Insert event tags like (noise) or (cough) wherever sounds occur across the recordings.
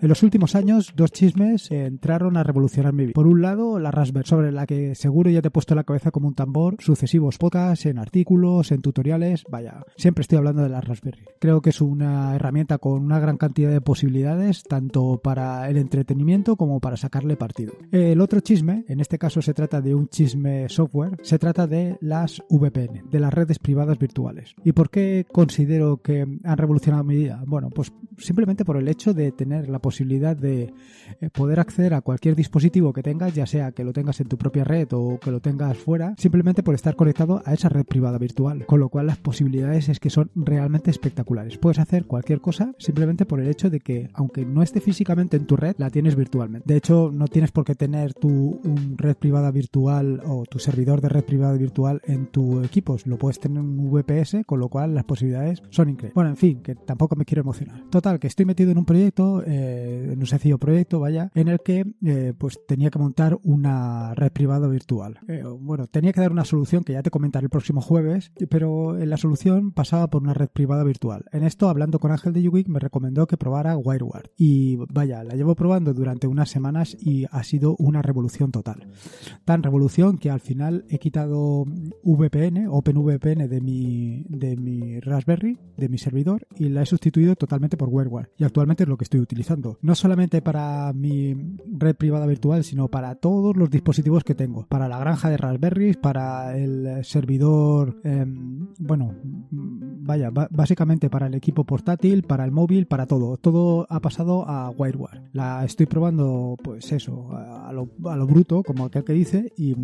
En los últimos años, dos chismes entraron a revolucionar mi vida. Por un lado, la Raspberry, sobre la que seguro ya te he puesto la cabeza como un tambor, sucesivos podcasts, en artículos, en tutoriales, vaya, siempre estoy hablando de la Raspberry. Creo que es una herramienta con una gran cantidad de posibilidades, tanto para el entretenimiento como para sacarle partido. El otro chisme, en este caso se trata de un chisme software, se trata de las VPN, de las redes privadas virtuales. ¿Y por qué considero que han revolucionado mi vida? Bueno, pues simplemente por el hecho de tener la posibilidad posibilidad de eh, poder acceder a cualquier dispositivo que tengas, ya sea que lo tengas en tu propia red o que lo tengas fuera, simplemente por estar conectado a esa red privada virtual. Con lo cual las posibilidades es que son realmente espectaculares. Puedes hacer cualquier cosa simplemente por el hecho de que aunque no esté físicamente en tu red, la tienes virtualmente. De hecho, no tienes por qué tener tu un red privada virtual o tu servidor de red privada virtual en tu equipo. Lo puedes tener en un VPS, con lo cual las posibilidades son increíbles. Bueno, en fin, que tampoco me quiero emocionar. Total, que estoy metido en un proyecto. Eh, eh, en un sencillo proyecto, vaya, en el que eh, pues tenía que montar una red privada virtual. Eh, bueno, tenía que dar una solución que ya te comentaré el próximo jueves, pero la solución pasaba por una red privada virtual. En esto, hablando con Ángel de UWIC, me recomendó que probara WireGuard. Y vaya, la llevo probando durante unas semanas y ha sido una revolución total. Tan revolución que al final he quitado VPN, OpenVPN de mi, de mi Raspberry, de mi servidor, y la he sustituido totalmente por WireGuard. Y actualmente es lo que estoy utilizando no solamente para mi red privada virtual, sino para todos los dispositivos que tengo, para la granja de Raspberry, para el servidor, em, bueno, vaya, básicamente para el equipo portátil, para el móvil, para todo. Todo ha pasado a WireWare. La estoy probando, pues eso, a lo, a lo bruto, como aquel que dice, y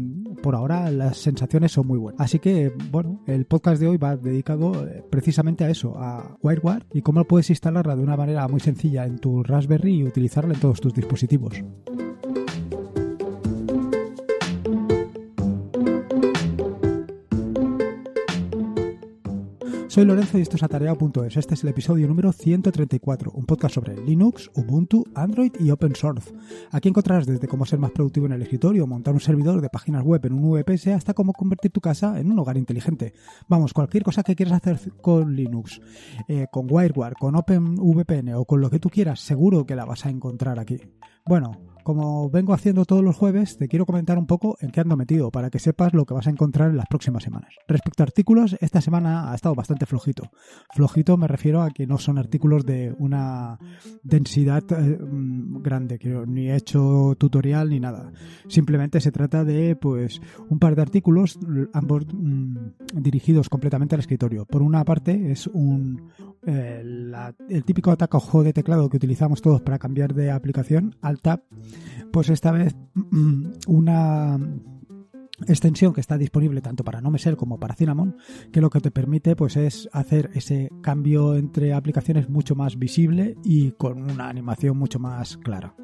por ahora las sensaciones son muy buenas. Así que, bueno, el podcast de hoy va dedicado eh, precisamente a eso, a WireWare y cómo puedes instalarla de una manera muy sencilla en tu Raspberry y utilizarle todos tus dispositivos. Soy Lorenzo y esto es Atareado.es. Este es el episodio número 134, un podcast sobre Linux, Ubuntu, Android y Open Source. Aquí encontrarás desde cómo ser más productivo en el escritorio, montar un servidor de páginas web en un VPS, hasta cómo convertir tu casa en un hogar inteligente. Vamos, cualquier cosa que quieras hacer con Linux, eh, con WireGuard, con OpenVPN o con lo que tú quieras, seguro que la vas a encontrar aquí. Bueno, como vengo haciendo todos los jueves, te quiero comentar un poco en qué ando metido para que sepas lo que vas a encontrar en las próximas semanas. Respecto a artículos, esta semana ha estado bastante flojito. Flojito me refiero a que no son artículos de una densidad eh, mm, grande, que ni he hecho tutorial ni nada. Simplemente se trata de pues un par de artículos, mm, ambos mm, dirigidos completamente al escritorio. Por una parte es un eh, el típico ataque de teclado que utilizamos todos para cambiar de aplicación al tab pues esta vez mm, una extensión que está disponible tanto para NoMesel como para Cinnamon, que lo que te permite pues es hacer ese cambio entre aplicaciones mucho más visible y con una animación mucho más clara.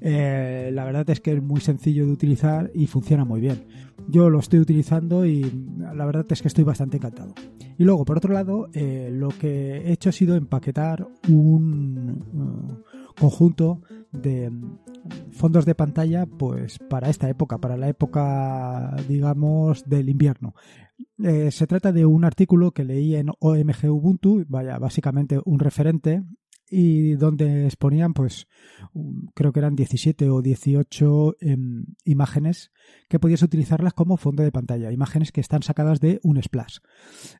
Eh, la verdad es que es muy sencillo de utilizar y funciona muy bien. Yo lo estoy utilizando y la verdad es que estoy bastante encantado. Y luego, por otro lado, eh, lo que he hecho ha sido empaquetar un eh, conjunto de fondos de pantalla pues para esta época, para la época digamos del invierno. Eh, se trata de un artículo que leí en OMG Ubuntu, vaya, básicamente un referente y donde exponían, pues creo que eran 17 o 18 em, imágenes que podías utilizarlas como fondo de pantalla, imágenes que están sacadas de un splash.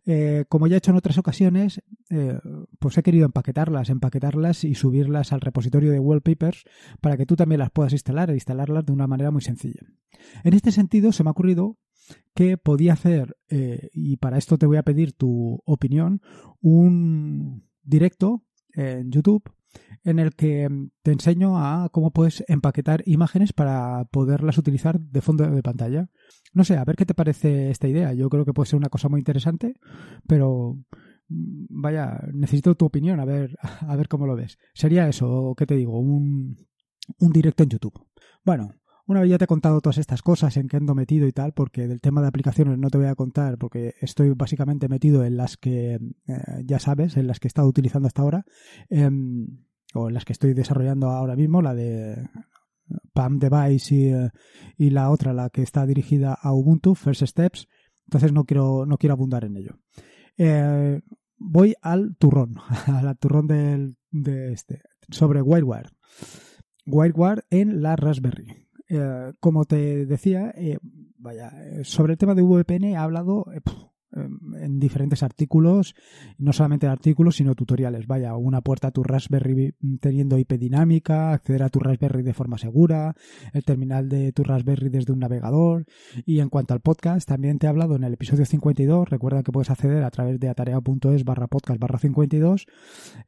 Eh, como ya he hecho en otras ocasiones, eh, pues he querido empaquetarlas, empaquetarlas y subirlas al repositorio de wallpapers para que tú también las puedas instalar e instalarlas de una manera muy sencilla. En este sentido, se me ha ocurrido que podía hacer, eh, y para esto te voy a pedir tu opinión, un directo en YouTube en el que em, te enseño a cómo puedes empaquetar imágenes para poderlas utilizar de fondo de pantalla. No sé, a ver qué te parece esta idea. Yo creo que puede ser una cosa muy interesante, pero mm, vaya, necesito tu opinión, a ver, (laughs) a ver cómo lo ves. Sería eso, ¿qué te digo? Un, un directo en YouTube. Bueno, una vez ya te he contado todas estas cosas en que ando metido y tal, porque del tema de aplicaciones no te voy a contar, porque estoy básicamente metido en las que eh, ya sabes, en las que he estado utilizando hasta ahora, em, o en las que estoy desarrollando ahora mismo, la de eh, PAM Device eh, y, la otra, la que está dirigida a Ubuntu, First Steps. Entonces no quiero, no quiero abundar en ello. voy al turrón, (laughs) al turrón de este, sobre WireGuard. WireGuard en la Raspberry. Eh, como te decía, eh, vaya, eh, sobre el tema de VPN ha hablado Em, en diferentes artículos, no solamente artículos, sino tutoriales. Vaya, una puerta a tu Raspberry teniendo IP dinámica, acceder a tu Raspberry de forma segura, el terminal de tu Raspberry desde un navegador. Y en cuanto al podcast, también te he hablado en el episodio 52, recuerda que puedes acceder a través de atarea.es barra podcast barra 52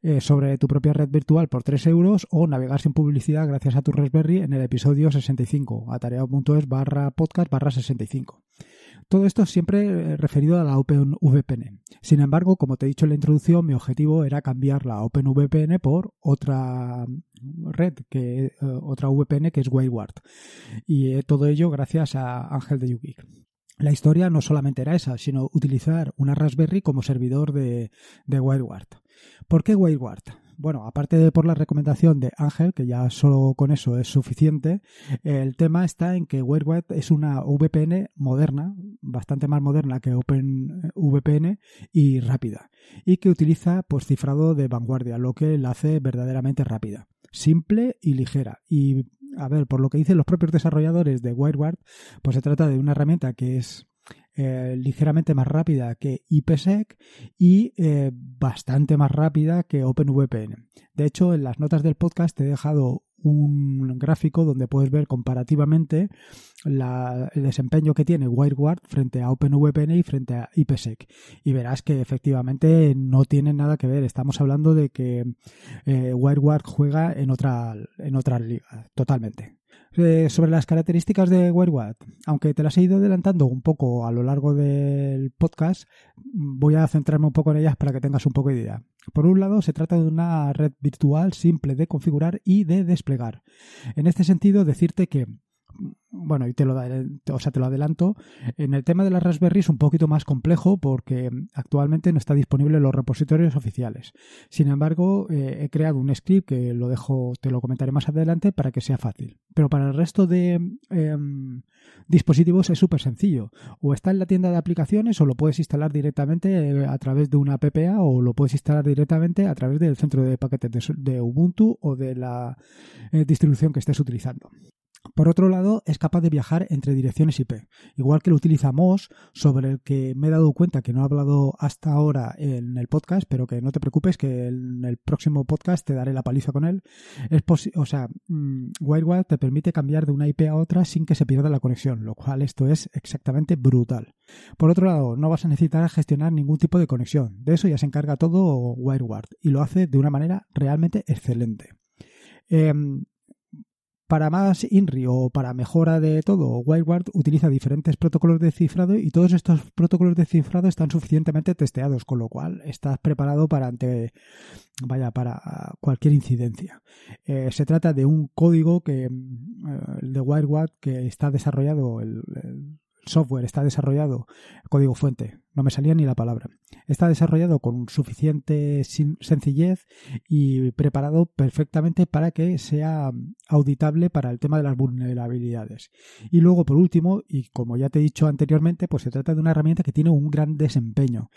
eh, sobre tu propia red virtual por 3 euros o navegar sin publicidad gracias a tu Raspberry en el episodio 65, atarea.es barra podcast barra 65. Todo esto siempre eh, referido a la OpenVPN. Sin embargo, como te he dicho en la introducción, mi objetivo era cambiar la OpenVPN por otra mm, red, que, eh, otra VPN que es Wayward. Y eh, todo ello gracias a Ángel de YouGeek. La historia no solamente era esa, sino utilizar una Raspberry como servidor de, de ¿Por qué Wayward? bueno, aparte de por la recomendación de Ángel, que ya solo con eso es suficiente, el tema está en que WireGuard es una VPN moderna, bastante más moderna que OpenVPN y rápida, y que utiliza pues cifrado de vanguardia, lo que la hace verdaderamente rápida, simple y ligera y a ver, por lo que dicen los propios desarrolladores de WireGuard, pues se trata de una herramienta que es eh, ligeramente más rápida que IPsec y eh, bastante más rápida que OpenVPN. De hecho, en las notas del podcast te he dejado un gráfico donde puedes ver comparativamente el desempeño que tiene WireGuard frente a OpenVPN y frente a IPsec. Y verás que efectivamente no tiene nada que ver. Estamos hablando de que eh, WireGuard juega en otra, en otra liga, totalmente. Eh, sobre las características de WearWhat, aunque te las he ido adelantando un poco a lo largo del podcast, voy a centrarme un poco en ellas para que tengas un poco de idea. Por un lado, se trata de una red virtual simple de configurar y de desplegar. En este sentido, decirte que bueno, y te lo, o sea, te lo adelanto, en el tema de la Raspberry es un poquito más complejo porque actualmente no está disponible en los repositorios oficiales. Sin embargo, eh, he creado un script que lo dejo, te lo comentaré más adelante para que sea fácil. Pero para el resto de em, dispositivos es súper sencillo. O está en la tienda de aplicaciones o lo puedes instalar directamente eh, a través de una PPA o lo puedes instalar directamente a través del centro de paquetes de, Ubuntu o de la eh, distribución que estés utilizando. Por otro lado, es capaz de viajar entre direcciones IP, igual que lo utiliza sobre el que me he dado cuenta que no he hablado hasta ahora en el podcast, pero que no te preocupes, que en el próximo podcast te daré la paliza con él. Es o sea, mm, WireGuard te permite cambiar de una IP a otra sin que se pierda la conexión, lo cual esto es exactamente brutal. Por otro lado, no vas a necesitar gestionar ningún tipo de conexión, de eso ya se encarga todo WireGuard y lo hace de una manera realmente excelente. Em, para más INRI o para mejora de todo, WireGuard utiliza diferentes protocolos de cifrado y todos estos protocolos de cifrado están suficientemente testeados, con lo cual estás preparado para ante vaya para cualquier incidencia. Eh, se trata de un código que mm, eh, de WireGuard que está desarrollado el software está desarrollado, código fuente, no me salía ni la palabra, está desarrollado con suficiente sencillez y preparado perfectamente para que sea auditable para el tema de las vulnerabilidades. Y luego, por último, y como ya te he dicho anteriormente, pues se trata de una herramienta que tiene un gran desempeño,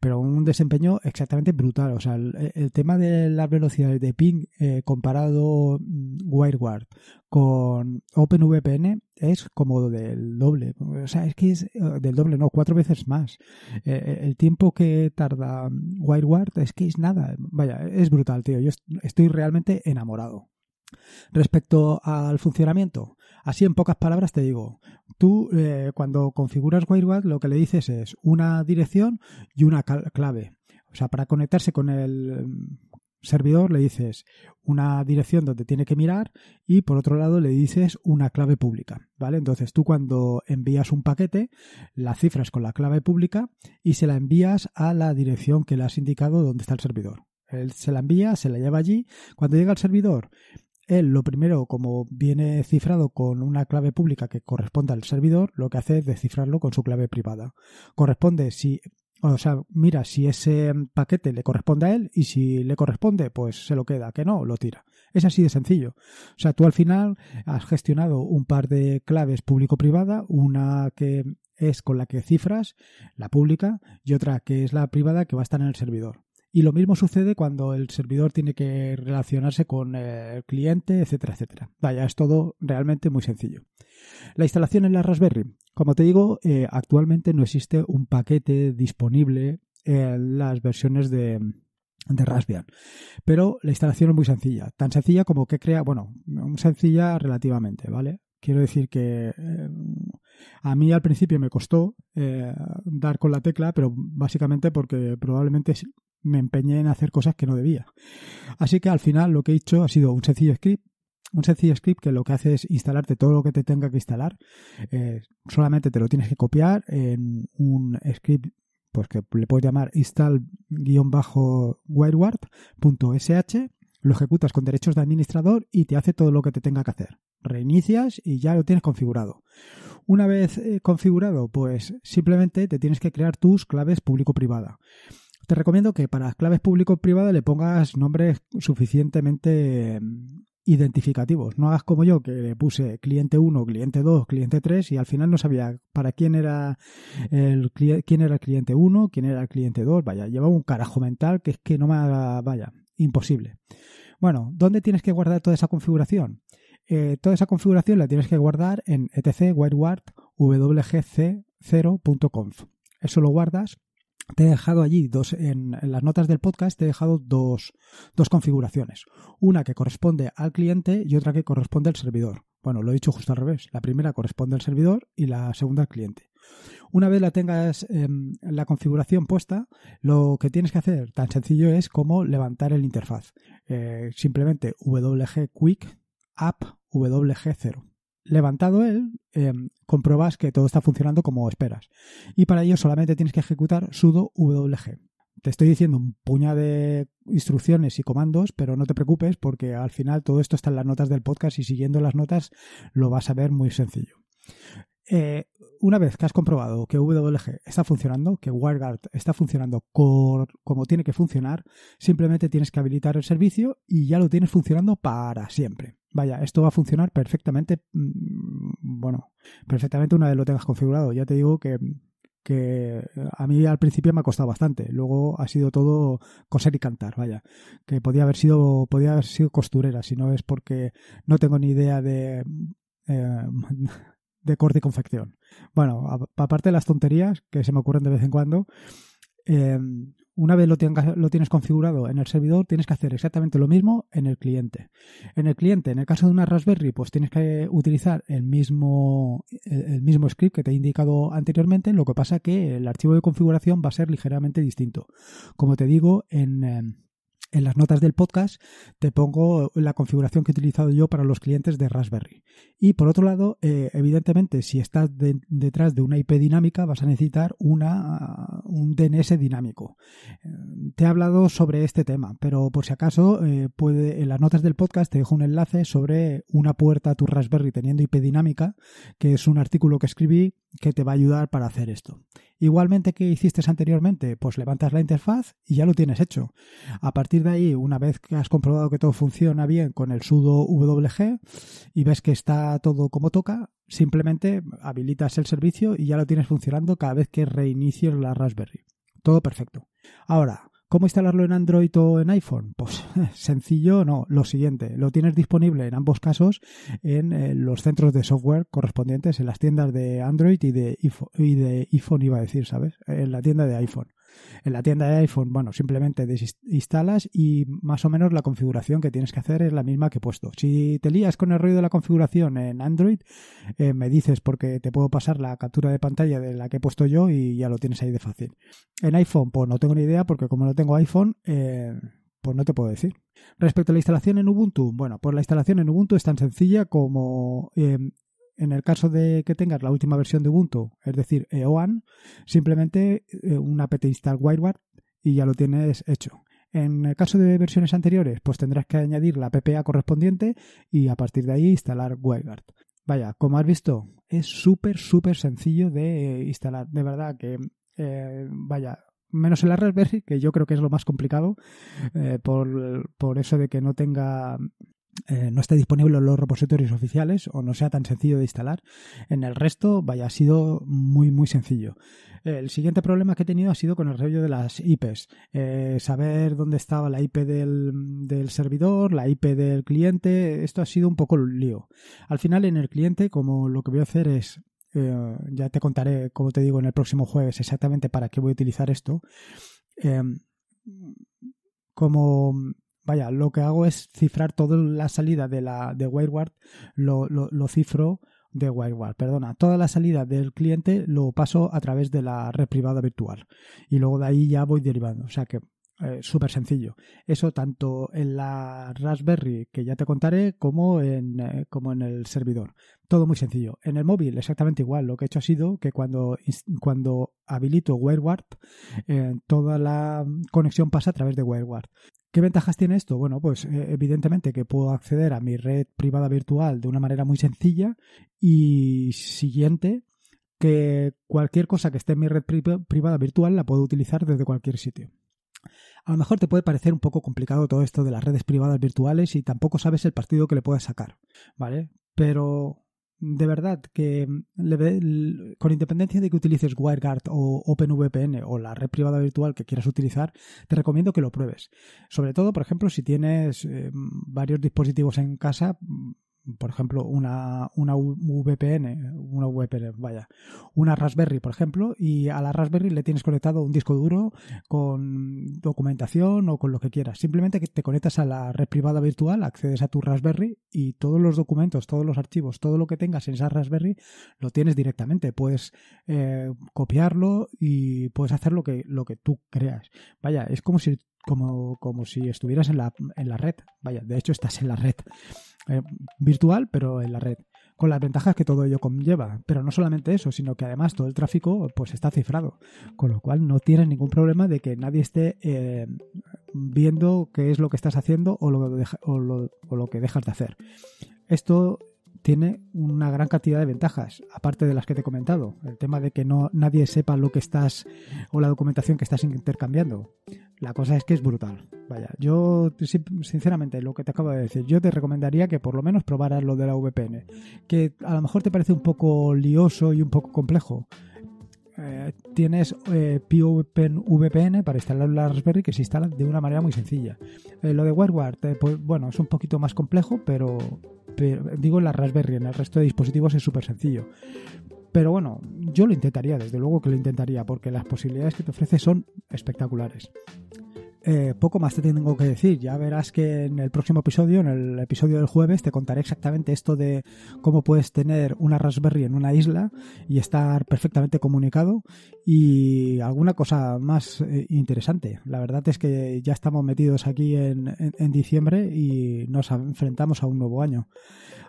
pero un desempeño exactamente brutal. O sea, el, tema de las velocidades de ping eh, comparado mm, WireGuard con OpenVPN es como del doble. O sea, es que es eh, del doble, no, cuatro veces más. Eh, eh, el tiempo que tarda WireWard es que es nada. Vaya, es brutal, tío. Yo estoy realmente enamorado. Respecto al funcionamiento, así en pocas palabras te digo, tú cuando configuras WireGuard lo que le dices es una dirección y una clave. O sea, para conectarse con el servidor le dices una dirección donde tiene que mirar y por otro lado le dices una clave pública, ¿vale? Entonces tú cuando envías un paquete, la cifras con la clave pública y se la envías a la dirección que le has indicado donde está el servidor. Él se la envía, se la lleva allí. Cuando llega al servidor, él lo primero, como viene cifrado con una clave pública que corresponde al servidor, lo que hace es descifrarlo con su clave privada. Corresponde si o sea, mira si ese paquete le corresponde a él y si le corresponde, pues se lo queda, que no, lo tira. Es así de sencillo. O sea, tú al final has gestionado un par de claves público-privada, una que es con la que cifras, la pública, y otra que es la privada que va a estar en el servidor. Y lo mismo sucede cuando el servidor tiene que relacionarse con el cliente, etcétera, etcétera. Vaya, es todo realmente muy sencillo. La instalación en la Raspberry. Como te digo, eh, actualmente no existe un paquete disponible en las versiones de, de Raspbian. Pero la instalación es muy sencilla, tan sencilla como que crea, bueno, sencilla relativamente, ¿vale? Quiero decir que eh, a mí al principio me costó eh, dar con la tecla, pero básicamente porque probablemente me empeñé en hacer cosas que no debía. Así que al final lo que he hecho ha sido un sencillo script un sencillo script que lo que hace es instalarte todo lo que te tenga que instalar. Eh, solamente te lo tienes que copiar en un script pues que le puedes llamar install-wireward.sh, lo ejecutas con derechos de administrador y te hace todo lo que te tenga que hacer. Reinicias y ya lo tienes configurado. Una vez eh, configurado, pues simplemente te tienes que crear tus claves público-privada. Te recomiendo que para claves público-privada le pongas nombres suficientemente identificativos. No hagas como yo, que le puse cliente 1, cliente 2, cliente 3 y al final no sabía para quién era el, quién era el cliente 1, quién era el cliente 2. Vaya, llevaba un carajo mental que es que no me haga, vaya, imposible. Bueno, ¿dónde tienes que guardar toda esa configuración? Eh, toda esa configuración la tienes que guardar en etc whiteward wgc0.conf. Eso lo guardas te he dejado allí dos, en, las notas del podcast te he dejado dos, dos configuraciones. Una que corresponde al cliente y otra que corresponde al servidor. Bueno, lo he dicho justo al revés. La primera corresponde al servidor y la segunda al cliente. Una vez la tengas em, la configuración puesta, lo que tienes que hacer tan sencillo es como levantar el interfaz. Eh, simplemente wg-quick app wg0 levantado él, eh, compruebas que todo está funcionando como esperas. Y para ello solamente tienes que ejecutar sudo wg. Te estoy diciendo un puñado de instrucciones y comandos, pero no te preocupes porque al final todo esto está en las notas del podcast y siguiendo las notas lo vas a ver muy sencillo. Eh, una vez que has comprobado que WG está funcionando, que WireGuard está funcionando como tiene que funcionar, simplemente tienes que habilitar el servicio y ya lo tienes funcionando para siempre. Vaya, esto va a funcionar perfectamente, mm, bueno, perfectamente una vez lo tengas configurado. Ya te digo que, a mí al principio me ha costado bastante. Luego ha sido todo coser y cantar, vaya. Que podía haber sido, podía haber sido costurera, si no es porque no tengo ni idea de... Eh, (laughs) de corte y confección. Bueno, aparte de las tonterías que se me ocurren de vez en cuando, eh, una vez lo, tienes configurado en el servidor, tienes que hacer exactamente lo mismo en el cliente. En el cliente, en el caso de una Raspberry, pues tienes que utilizar el mismo, el mismo script que te he indicado anteriormente, lo que pasa que el archivo de configuración va a ser ligeramente distinto. Como te digo, en, em, en las notas del podcast te pongo la configuración que he utilizado yo para los clientes de Raspberry. Y por otro lado, eh, evidentemente, si estás detrás de una IP dinámica, vas a necesitar una, un DNS dinámico. Eh, te he hablado sobre este tema, pero por si acaso, eh, en las notas del podcast te dejo un enlace sobre una puerta a tu Raspberry teniendo IP dinámica, que es un artículo que escribí que te va a ayudar para hacer esto. Igualmente que hiciste anteriormente, pues levantas la interfaz y ya lo tienes hecho. A partir de ahí, una vez que has comprobado que todo funciona bien con el sudo wg y ves que está todo como toca, simplemente habilitas el servicio y ya lo tienes funcionando cada vez que reinicies la Raspberry. Todo perfecto. Ahora, ¿Cómo instalarlo en Android o en iPhone? Pues (laughs) sencillo, no. Lo siguiente, lo tienes disponible en ambos casos en eh, los centros de software correspondientes, en las tiendas de Android y de, y de iPhone, iba a decir, ¿sabes? En la tienda de iPhone. En la tienda de iPhone, bueno, simplemente desinstalas y más o menos la configuración que tienes que hacer es la misma que he puesto. Si te lías con el ruido de la configuración en Android, eh, me dices porque te puedo pasar la captura de pantalla de la que he puesto yo y ya lo tienes ahí de fácil. En iPhone, pues no tengo ni idea porque como no tengo iPhone, eh, pues no te puedo decir. Respecto a la instalación en Ubuntu, bueno, pues la instalación en Ubuntu es tan sencilla como eh, en el caso de que tengas la última versión de Ubuntu, es decir, EOAN, simplemente eh, un apt install WireGuard y ya lo tienes hecho. En el caso de versiones anteriores, pues tendrás que añadir la PPA correspondiente y a partir de ahí instalar WireGuard. Vaya, como has visto, es súper, súper sencillo de eh, instalar. De verdad que, eh, vaya, menos el Raspberry, que yo creo que es lo más complicado, por, por, eso de que no tenga eh, no esté disponible en los repositorios oficiales o no sea tan sencillo de instalar. En el resto, vaya, ha sido muy, muy sencillo. El siguiente problema que he tenido ha sido con el rollo de las IPs. Eh, saber dónde estaba la IP del, servidor, la IP del cliente, esto ha sido un poco un lío. Al final, en el cliente, como lo que voy a hacer es... Eh, ya te contaré, como te digo, en el próximo jueves exactamente para qué voy a utilizar esto. como vaya, lo que hago es cifrar toda la salida de la de lo, cifro de WireGuard, perdona, toda la salida del cliente lo paso a través de la red privada virtual y luego de ahí ya voy derivando, o sea que eh, súper sencillo. Eso tanto en la Raspberry que ya te contaré como en, eh, como en el servidor. Todo muy sencillo. En el móvil exactamente igual. Lo que he hecho ha sido que cuando, cuando habilito WireGuard, eh, toda la conexión pasa a través de WireGuard. ¿Qué ventajas tiene esto? Bueno, pues eh, evidentemente que puedo acceder a mi red privada virtual de una manera muy sencilla y siguiente, que cualquier cosa que esté en mi red privada virtual la puedo utilizar desde cualquier sitio. A lo mejor te puede parecer un poco complicado todo esto de las redes privadas virtuales y tampoco sabes el partido que le puedes sacar, ¿vale? Pero de verdad que mm, con independencia de que utilices WireGuard o OpenVPN o la red privada virtual que quieras utilizar, te recomiendo que lo pruebes. Sobre todo, por ejemplo, si tienes eh, mm, varios dispositivos en casa, mm, por ejemplo, una, una VPN, una vaya, una Raspberry, por ejemplo, y a la Raspberry le tienes conectado un disco duro con documentación o con lo que quieras. Simplemente que te conectas a la red privada virtual, accedes a tu Raspberry y todos los documentos, todos los archivos, todo lo que tengas en esa Raspberry lo tienes directamente. Puedes eh, copiarlo y puedes hacer lo que, lo que tú creas. Vaya, es como si como, si estuvieras en la, en la red. Vaya, de hecho estás en la red. Eh, virtual, pero en la red. Con las ventajas que todo ello conlleva. Pero no solamente eso, sino que además todo el tráfico pues está cifrado. Con lo cual no tienes ningún problema de que nadie esté eh, viendo qué es lo que estás haciendo o, lo, o lo que dejas de hacer. Esto tiene una gran cantidad de ventajas, aparte de las que te he comentado. El tema de que no nadie sepa lo que estás o la documentación que estás intercambiando. La cosa es que es brutal. Vaya, yo sinceramente lo que te acabo de decir, yo te recomendaría que por lo menos probaras lo de la VPN, que a lo mejor te parece un poco lioso y un poco complejo, eh, tienes eh, VPN para instalar la Raspberry que se instala de una manera muy sencilla. Eh, lo de WireGuard, eh, pues, bueno, es un poquito más complejo, pero, digo la Raspberry, en el resto de dispositivos es súper sencillo. Pero bueno, yo lo intentaría, desde luego que lo intentaría, porque las posibilidades que te ofrece son espectaculares. Eh, poco más te tengo que decir. Ya verás que en el próximo episodio, en el episodio del jueves, te contaré exactamente esto de cómo puedes tener una Raspberry en una isla y estar perfectamente comunicado y alguna cosa más eh, interesante. La verdad es que ya estamos metidos aquí en diciembre y nos enfrentamos a un nuevo año.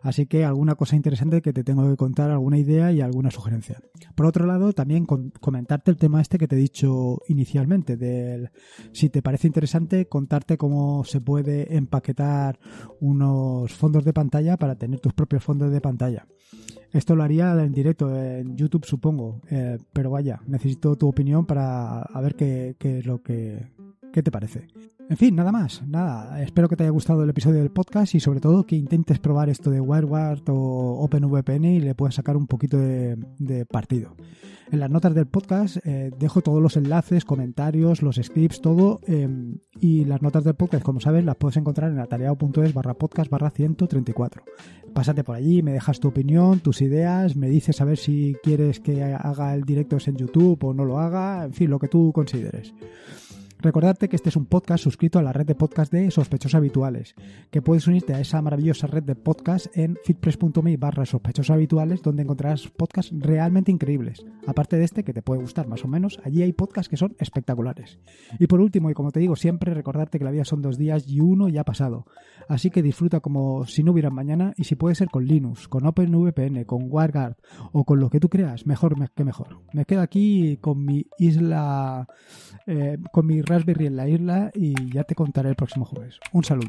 Así que alguna cosa interesante que te tengo que contar, alguna idea y alguna sugerencia. Por otro lado, también comentarte el tema este que te he dicho inicialmente, del si te parece interesante, contarte cómo se puede empaquetar unos fondos de pantalla para tener tus propios fondos de pantalla. Esto lo haría en directo, en YouTube supongo, eh, pero vaya, necesito tu opinión para a ver qué es lo que ¿Qué te parece? En fin, nada más, nada. Espero que te haya gustado el episodio del podcast y sobre todo que intentes probar esto de WireGuard o OpenVPN y le puedas sacar un poquito de, partido. En las notas del podcast eh, dejo todos los enlaces, comentarios, los scripts, todo. Em, y las notas del podcast, como sabes, las puedes encontrar en ataleado.es barra podcast barra 134. Pásate por allí, me dejas tu opinión, tus ideas, me dices a ver si quieres que haga el directo en YouTube o no lo haga, en fin, lo que tú consideres. Recordarte que este es un podcast suscrito a la red de podcast de Sospechosos Habituales, que puedes unirte a esa maravillosa red de podcast en fitpress.me barra sospechosos habituales, donde encontrarás podcasts realmente increíbles. Aparte de este, que te puede gustar más o menos, allí hay podcasts que son espectaculares. Y por último, y como te digo siempre, recordarte que la vida son dos días y uno ya ha pasado. Así que disfruta como si no hubiera mañana y si puede ser con Linux, con OpenVPN, con WireGuard o con lo que tú creas, mejor que mejor. Me quedo aquí con mi isla, eh, con mi Raspberry en la isla y ya te contaré el próximo jueves. Un saludo.